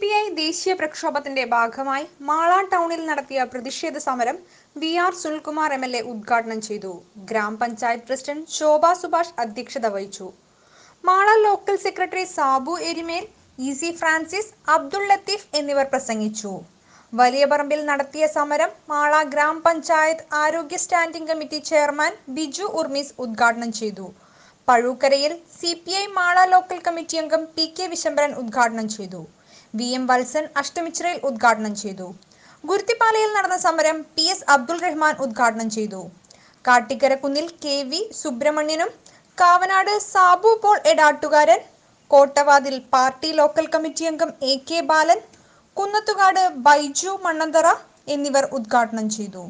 P I ദേശീയ പ്രക്ഷോഭത്തിന്റെ ഭാഗമായി മാള ടൗണിൽ നടത്തിയ പ്രതിഷേധ സമരം V R Sunilkumar M L A ഉദ്ഘാടനം ചെയ്തു ഗ്രാമപഞ്ചായത്ത് പ്രസിഡന്റ് ശോഭ സുഭാഷ് അധ്യക്ഷത വഹിച്ചു Mala local secretary Sabu Erimel E C Francis Abdul Latheef എന്നിവർ പ്രസംഗിച്ചു വലിയ പറമ്പിൽ നടത്തിയ സമരം മാള ഗ്രാമപഞ്ചായത്ത് ആരോഗ്യ standing committee chairman Biju Urmis ഉദ്ഘാടനം ചെയ്തു പഴൂക്കരയിൽ C P I Mala local committee അംഗം പി കെ വിശംബരൻ ഉദ്ഘാടനം ചെയ്തു വി എം വത്സൻ അഷ്ടമിച്ചിറയിൽ ഉദ്ഘാടനം ചെയ്തു ഗുരുത്തിപ്പാലയിൽ നടന്ന സമരം പി എസ് അബ്ദുൾ റഹ്മാൻ ഉദ്ഘാടനം ചെയ്തു കുന്നിൽ കെ വി സുബ്രഹ്മണ്യനും Kavanad Sabu Paul Edattukaran Kottavathil party local committee അംഗം എ കെ ബാലൻ കുന്നത്തുകാട് ബൈജു മണ്ണന്തറ എന്നിവർ ഉദ്ഘാടനം ചെയ്തു